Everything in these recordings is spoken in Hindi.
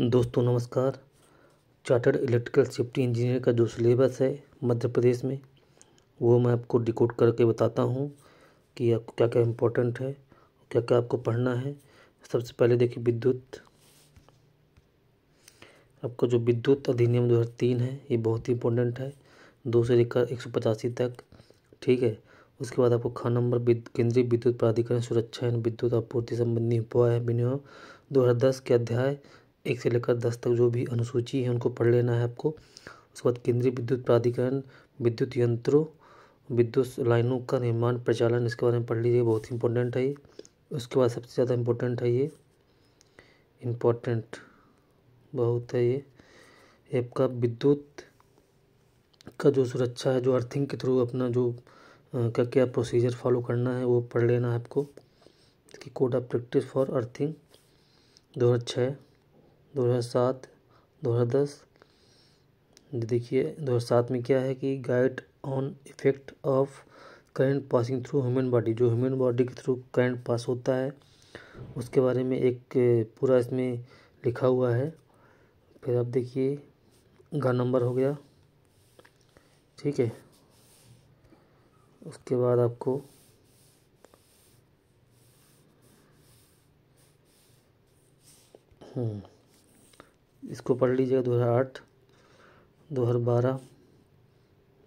दोस्तों नमस्कार चार्टर्ड इलेक्ट्रिकल सेफ्टी इंजीनियर का जो सिलेबस है मध्य प्रदेश में वो मैं आपको डिकोड करके बताता हूँ कि आपको क्या क्या इम्पोर्टेंट है क्या क्या आपको पढ़ना है सबसे पहले देखिए विद्युत आपका जो विद्युत अधिनियम दो हज़ार तीन है ये बहुत ही इम्पोर्टेंट है दो से लेकर एक सौ पचासी तक ठीक है उसके बाद आपको खा नंबर केंद्रीय विद्युत प्राधिकरण सुरक्षा एवं विद्युत आपूर्ति संबंधी उपाय विनियम दो हज़ार दस के अध्याय एक से लेकर दस तक जो भी अनुसूची है उनको पढ़ लेना है आपको उसके बाद केंद्रीय विद्युत प्राधिकरण विद्युत यंत्रों विद्युत लाइनों का निर्माण प्रचालन इसके बारे में पढ़ लीजिए बहुत ही इंपॉर्टेंट है ये उसके बाद सबसे ज़्यादा इम्पोर्टेंट है ये इम्पोर्टेंट बहुत है ये आपका विद्युत का जो सुरक्षा है जो अर्थिंग के थ्रू अपना जो क्या क्या प्रोसीजर फॉलो करना है वो पढ़ लेना है आपको code of practice for earthing दो हज़ार छः दो हज़ार सात दो हज़ार दस देखिए दो हज़ार सात में क्या है कि guide on effect of current passing through human body जो ह्यूमन बॉडी के थ्रू करंट पास होता है उसके बारे में एक पूरा इसमें लिखा हुआ है फिर आप देखिए घर नंबर हो गया ठीक है उसके बाद आपको हम्म इसको पढ़ लीजिएगा दो हज़ार आठ दो हज़ार बारह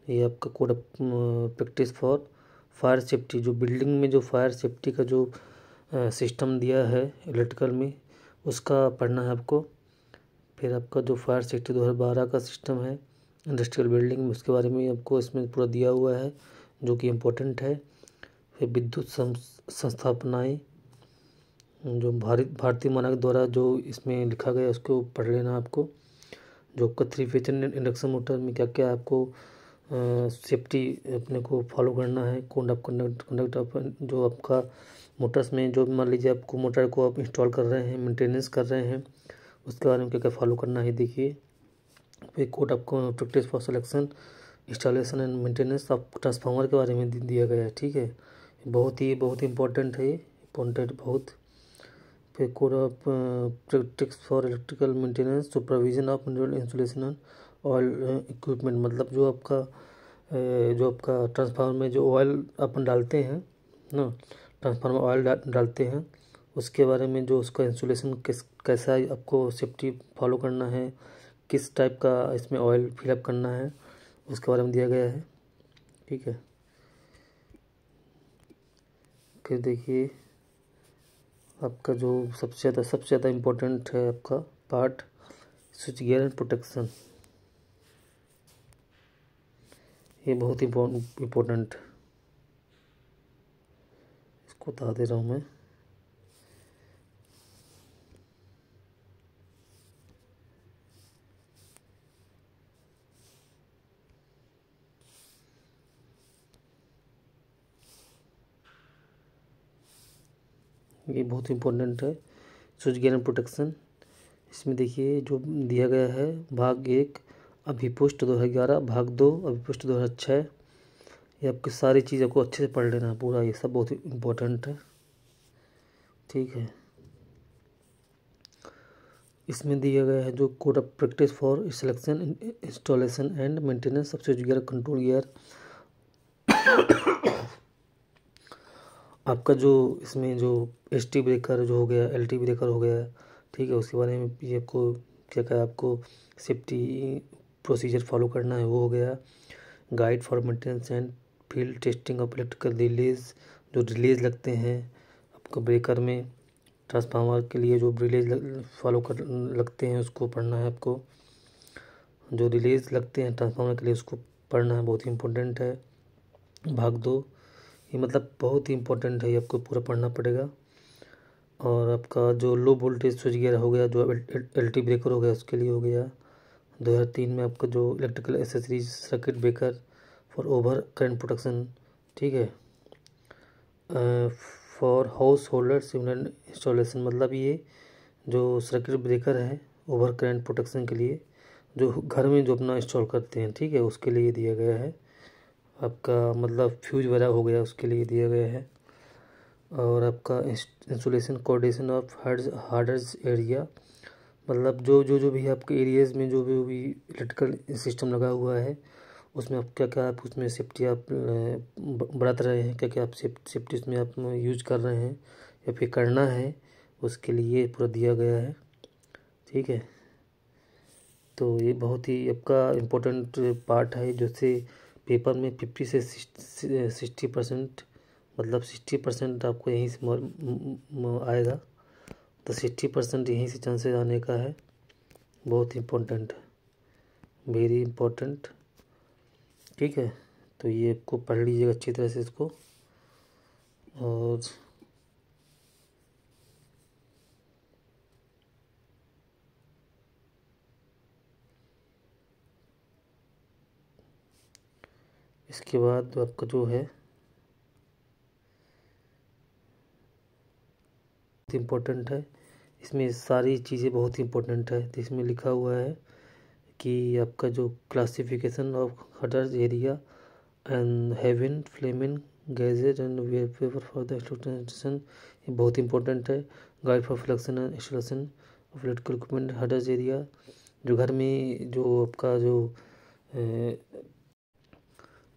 ये आपका code practice for fire safety जो बिल्डिंग में जो फायर सेफ्टी का जो सिस्टम दिया है इलेक्ट्रिकल में उसका पढ़ना है आपको फिर आपका जो फायर सेफ्टी दो हज़ार बारह का सिस्टम है इंडस्ट्रियल बिल्डिंग में उसके बारे में आपको इसमें पूरा दिया हुआ है जो कि इम्पोर्टेंट है फिर विद्युत संस्थापनाएँ जो भारत भारतीय मानक द्वारा जो इसमें लिखा गया है उसको पढ़ लेना आपको जो आपका थ्री फेचन इंडक्शन मोटर में क्या क्या आपको सेफ्टी अपने को फॉलो करना है कंडक्ट कंडक्ट कंडक्ट जो आपका मोटर्स में जो मान लीजिए आपको मोटर को आप इंस्टॉल कर रहे हैं मेंटेनेंस कर रहे हैं उसके बारे में क्या क्या फॉलो करना है देखिए फिर कोड आपको practice for selection installation and maintenance आप ट्रांसफार्मर के बारे में दिया गया है ठीक है बहुत ही बहुत इंपॉर्टेंट है ये इंपॉर्टेंट बहुत code code of practice for electrical maintenance supervision of mineral installation oil oil मतलब जो आपका जो आपका ट्रांसफार्मर में जो ऑयल अपन डालते हैं ना ट्रांसफार्मर ऑयल डा, डालते हैं उसके बारे में जो उसका इंसुलेशन किस कैसा आपको सेफ्टी फॉलो करना है किस टाइप का इसमें ऑयल फिलअप करना है उसके बारे में दिया गया है ठीक है फिर देखिए आपका जो सबसे ज़्यादा सबसे ज़्यादा इम्पोर्टेंट है आपका part switch gear and protection ये बहुत इम्पोर्टेंट इसको बता दे रहा हूँ मैं ये बहुत इम्पोर्टेंट है स्विच गेयर एंड प्रोटेक्शन इसमें देखिए जो दिया गया है भाग एक अभिपुष्ट दो हज़ार ग्यारह भाग दो अभिपुष्ट दो हज़ार छः ये आपकी सारी चीज़ों को अच्छे से पढ़ लेना है पूरा ये सब बहुत इम्पोर्टेंट है ठीक है इसमें दिया गया है जो code of practice for selection installation and maintenance of switch gear control gear आपका जो इसमें जो एस टी ब्रेकर जो हो गया एल टी ब्रेकर हो गया ठीक है उसके बारे में भी आपको क्या क्या आपको सेफ्टी प्रोसीजर फॉलो करना है वो हो गया guide for maintenance and field testing of electrical relays जो रिलेज लगते हैं आपको ब्रेकर में ट्रांसफार्मर के लिए जो रिलेज फॉलो कर लगते हैं उसको पढ़ना है आपको जो रिलेज लगते हैं ट्रांसफार्मर के लिए उसको पढ़ना है बहुत ही इंपॉर्टेंट है भाग दो ये मतलब बहुत ही इम्पोर्टेंट है ये आपको पूरा पढ़ना पड़ेगा और आपका जो लो वोल्टेज स्विच गियर हो गया जो एल टी ब्रेकर हो गया उसके लिए हो गया दो हज़ार तीन में आपका जो electrical accessories circuit breaker for over current protection ठीक है for house holder similar installation मतलब ये जो सर्किट ब्रेकर है ओवर करंट प्रोटेक्शन के लिए जो घर में जो अपना इंस्टॉल करते हैं ठीक है उसके लिए दिया गया है आपका मतलब फ्यूज वगैरह हो गया उसके लिए दिया गया है और आपका insulation coordination of hard hazardous area मतलब जो जो जो भी आपके एरियाज़ में जो भी भी इलेक्ट्रिकल सिस्टम लगा हुआ है उसमें आप क्या क्या आप उसमें सेफ्टी आप बरत रहे हैं क्या क्या आप सेफ्टी उसमें आप यूज कर रहे हैं या फिर करना है उसके लिए पूरा दिया गया है ठीक है तो ये बहुत ही आपका इम्पोर्टेंट पार्ट है जैसे पेपर में फिफ्टी से सिक्सटी परसेंट मतलब सिक्सटी परसेंट आपको यहीं से आएगा तो सिक्सटी परसेंट यहीं से चांसेस आने का है बहुत इम्पोर्टेंट है वेरी इम्पोर्टेंट ठीक है तो ये आपको पढ़ लीजिएगा अच्छी तरह से इसको और इसके बाद तो आपका जो है इम्पोर्टेंट है इसमें सारी चीज़ें बहुत इम्पोर्टेंट है तो इसमें लिखा हुआ है कि आपका जो classification of hazardous area and having flammable gases and where paper for the ये बहुत इंपॉर्टेंट है guide for selection and installation of electrical equipment area जो घर में जो आपका जो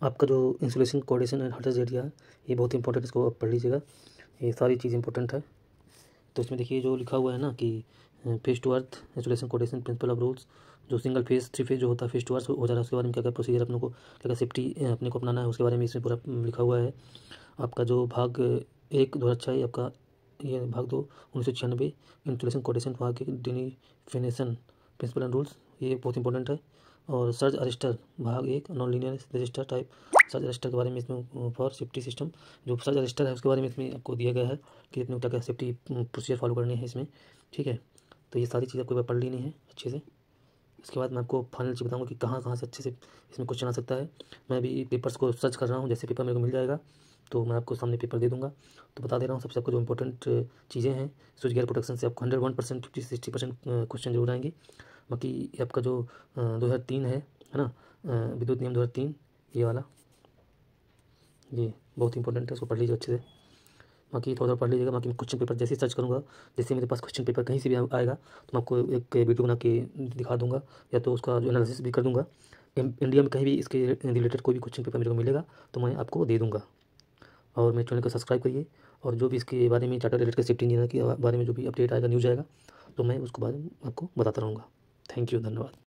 आपका जो insulation coordination and hazardous area ये बहुत इंपॉर्टेंट इसको आप पढ़ लीजिएगा ये सारी चीज़ इंपॉर्टेंट है तो इसमें देखिए जो लिखा हुआ है ना कि phase to earth insulation coordination principle of rules जो सिंगल फेस थ्री फेज जो होता है फेस टू अर्थ हो जा रहा है उसके बारे में क्या क्या प्रोसीजर अपने को क्या क्या सेफ्टी अपने को अपनाना है उसके बारे में इसमें पूरा लिखा हुआ है आपका जो भाग एक दो अच्छा है आपका ये भाग दो उन्नीस सौ छियानवे इंसुलेशन कोडेशन भाग के डिनिफिनेशन प्रिंसिपल एंड रूल्स ये बहुत इंपॉर्टेंट है और सर्ज अरिस्टर भाग एक non linear resistor type surge resistor के बारे में इसमें फॉर सेफ्टी सिस्टम जो सर्ज रजिस्टर है उसके बारे में इसमें आपको दिया गया है कि इसमें क्या क्या सेफ्टी प्रोसीजर फॉलो करनी है इसमें ठीक है तो ये सारी चीज़ें आपको पढ़ लेनी है अच्छे से इसके बाद मैं आपको फाइनल चीज़ बताऊँगा कि कहाँ कहाँ से अच्छे से इसमें क्वेश्चन आ सकता है मैं अभी पेपर्स को सर्च कर रहा हूँ जैसे पेपर मेरे को मिल जाएगा तो मैं आपको सामने पेपर दे दूंगा तो बता दे रहा हूँ सबसे आपको जो इंपॉर्टेंट चीज़ें हैं स्विच गेयर प्रोटेक्शन से आपको hundred one percent fifty sixty percent question जरूर आएंगे बाकी आपका जो दो हज़ार तीन है है ना विद्युत नियम दो हज़ार तीन ये वाला ये बहुत इंपॉर्टेंट है उसको पढ़ लीजिए अच्छे से बाकी थोड़ा थोड़ा पढ़ लीजिएगा बाकी क्वेश्चन पेपर जैसे ही सर्च करूँगा जैसे मेरे पास क्वेश्चन पेपर कहीं से भी आएगा तो मैं आपको एक वीडियो बना के दिखा दूँगा या तो उसका जो एनालिसिस भी कर दूँगा इंडिया में कहीं भी इसके रिलेटेड कोई भी क्वेश्चन पेपर मेरे को मिलेगा तो मैं आपको दे दूँगा और मेरे चैनल को सब्सक्राइब करिए और जो भी इसके बारे में चार्टर रिलेटेड सेफ्टी इंजीनियर के बारे में जो भी अपडेट आएगा न्यूज़ आएगा तो मैं उसको बारे में आपको बताता रहूँगा থ্যাংক ইউ ধন্যবাদ